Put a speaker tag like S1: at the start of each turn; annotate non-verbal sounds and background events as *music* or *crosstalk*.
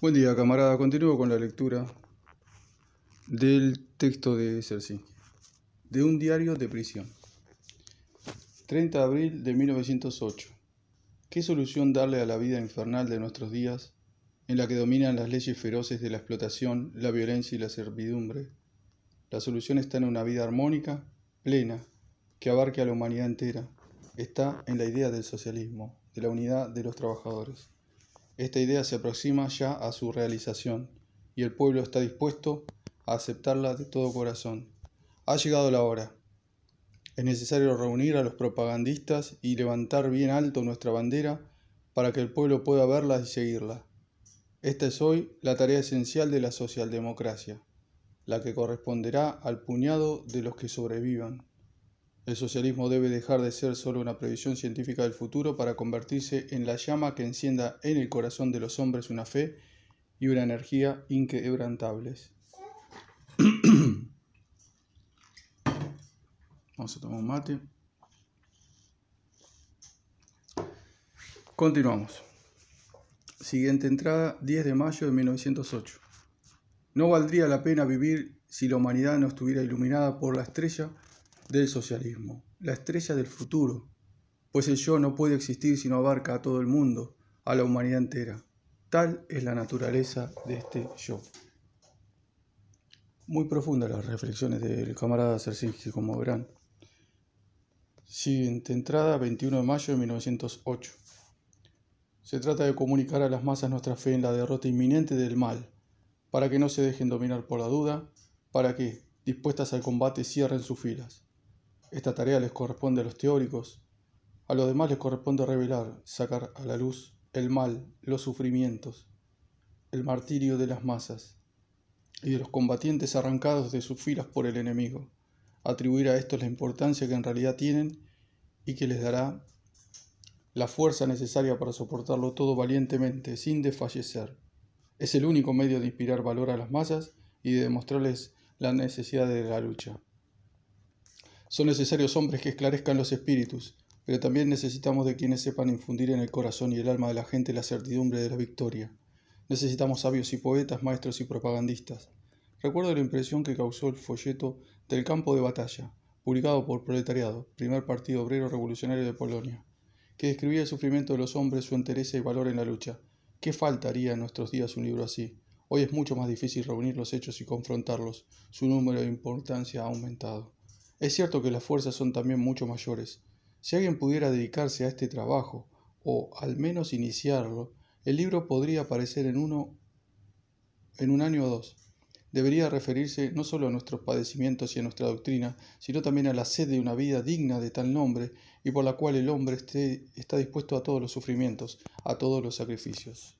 S1: Buen día, camarada. Continúo con la lectura del texto de Cerci, de un diario de prisión. 30 de abril de 1908. ¿Qué solución darle a la vida infernal de nuestros días, en la que dominan las leyes feroces de la explotación, la violencia y la servidumbre? La solución está en una vida armónica, plena, que abarque a la humanidad entera. Está en la idea del socialismo, de la unidad de los trabajadores. Esta idea se aproxima ya a su realización y el pueblo está dispuesto a aceptarla de todo corazón. Ha llegado la hora. Es necesario reunir a los propagandistas y levantar bien alto nuestra bandera para que el pueblo pueda verla y seguirla. Esta es hoy la tarea esencial de la socialdemocracia, la que corresponderá al puñado de los que sobrevivan. El socialismo debe dejar de ser solo una previsión científica del futuro para convertirse en la llama que encienda en el corazón de los hombres una fe y una energía inquebrantables. *clears throat* Vamos a tomar un mate. Continuamos. Siguiente entrada, 10 de mayo de 1908. No valdría la pena vivir si la humanidad no estuviera iluminada por la estrella del socialismo, la estrella del futuro, pues el yo no puede existir si no abarca a todo el mundo, a la humanidad entera. Tal es la naturaleza de este yo. Muy profundas las reflexiones del camarada que como verán. Siguiente entrada, 21 de mayo de 1908. Se trata de comunicar a las masas nuestra fe en la derrota inminente del mal, para que no se dejen dominar por la duda, para que, dispuestas al combate, cierren sus filas. Esta tarea les corresponde a los teóricos, a los demás les corresponde revelar, sacar a la luz el mal, los sufrimientos, el martirio de las masas y de los combatientes arrancados de sus filas por el enemigo, atribuir a estos la importancia que en realidad tienen y que les dará la fuerza necesaria para soportarlo todo valientemente, sin desfallecer. Es el único medio de inspirar valor a las masas y de demostrarles la necesidad de la lucha. Son necesarios hombres que esclarezcan los espíritus, pero también necesitamos de quienes sepan infundir en el corazón y el alma de la gente la certidumbre de la victoria. Necesitamos sabios y poetas, maestros y propagandistas. Recuerdo la impresión que causó el folleto del campo de batalla, publicado por Proletariado, primer partido obrero revolucionario de Polonia, que describía el sufrimiento de los hombres, su entereza y valor en la lucha. ¿Qué faltaría en nuestros días un libro así? Hoy es mucho más difícil reunir los hechos y confrontarlos. Su número e importancia ha aumentado. Es cierto que las fuerzas son también mucho mayores. Si alguien pudiera dedicarse a este trabajo, o al menos iniciarlo, el libro podría aparecer en uno en un año o dos. Debería referirse no solo a nuestros padecimientos y a nuestra doctrina, sino también a la sed de una vida digna de tal nombre y por la cual el hombre está dispuesto a todos los sufrimientos, a todos los sacrificios.